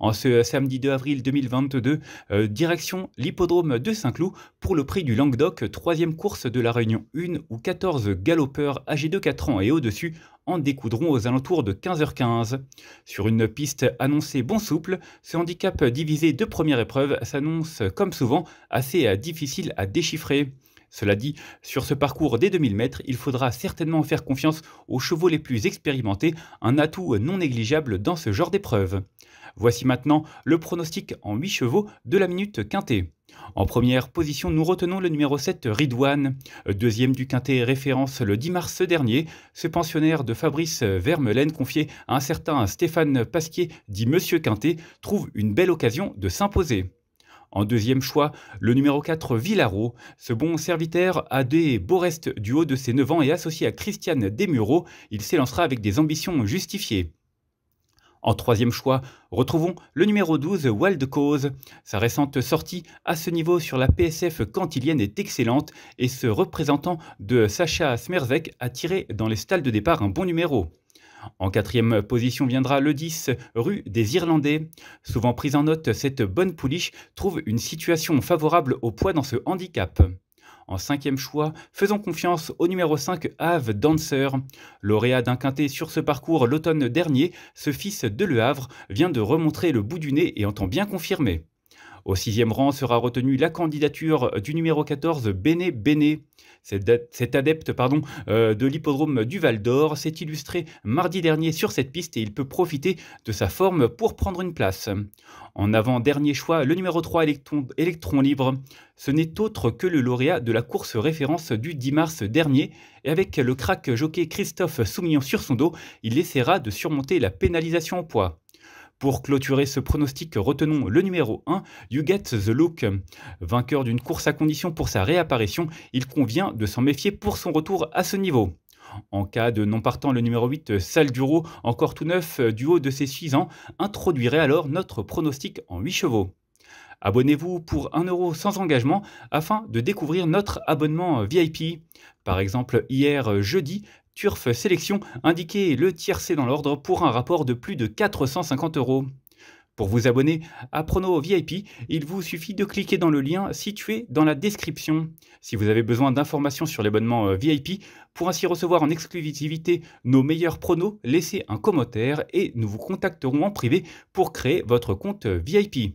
en ce samedi 2 avril 2022, euh, direction l'hippodrome de Saint-Cloud pour le prix du Languedoc, troisième course de la Réunion 1 où 14 galopeurs âgés de 4 ans et au-dessus en découdront aux alentours de 15h15. Sur une piste annoncée bon souple, ce handicap divisé de première épreuve s'annonce comme souvent assez euh, difficile à déchiffrer. Cela dit, sur ce parcours des 2000 mètres, il faudra certainement faire confiance aux chevaux les plus expérimentés, un atout non négligeable dans ce genre d'épreuve. Voici maintenant le pronostic en 8 chevaux de la minute Quintet. En première position, nous retenons le numéro 7 Ridwan, deuxième du quintet référence le 10 mars dernier. Ce pensionnaire de Fabrice Vermelaine, confié à un certain Stéphane Pasquier, dit Monsieur Quintet, trouve une belle occasion de s'imposer. En deuxième choix, le numéro 4 Villaro. Ce bon serviteur a des beaux restes du haut de ses 9 ans et associé à Christiane Desmureaux, il s'élancera avec des ambitions justifiées. En troisième choix, retrouvons le numéro 12 Wild Cause. Sa récente sortie à ce niveau sur la PSF cantilienne est excellente et ce représentant de Sacha Smerzek a tiré dans les stalles de départ un bon numéro. En quatrième position viendra le 10, rue des Irlandais. Souvent prise en note, cette bonne pouliche trouve une situation favorable au poids dans ce handicap. En cinquième choix, faisons confiance au numéro 5 Ave Dancer. Lauréat d'un quintet sur ce parcours l'automne dernier, ce fils de Le Havre vient de remontrer le bout du nez et entend bien confirmer. Au sixième rang sera retenue la candidature du numéro 14, Béné Béné. Cet adepte pardon, euh, de l'hippodrome du Val d'Or s'est illustré mardi dernier sur cette piste et il peut profiter de sa forme pour prendre une place. En avant, dernier choix, le numéro 3, Electron, Libre. Ce n'est autre que le lauréat de la course référence du 10 mars dernier et avec le crack jockey Christophe Soumillon sur son dos, il essaiera de surmonter la pénalisation au poids. Pour clôturer ce pronostic, retenons le numéro 1, You Get the Look. Vainqueur d'une course à condition pour sa réapparition, il convient de s'en méfier pour son retour à ce niveau. En cas de non partant, le numéro 8, Salduro, encore tout neuf du haut de ses 6 ans, introduirait alors notre pronostic en 8 chevaux. Abonnez-vous pour 1€ euro sans engagement afin de découvrir notre abonnement VIP. Par exemple, hier jeudi, Turf Sélection indiqué le tiercé dans l'ordre pour un rapport de plus de 450 euros. Pour vous abonner à Prono VIP, il vous suffit de cliquer dans le lien situé dans la description. Si vous avez besoin d'informations sur l'abonnement euh, VIP, pour ainsi recevoir en exclusivité nos meilleurs pronos, laissez un commentaire et nous vous contacterons en privé pour créer votre compte euh, VIP.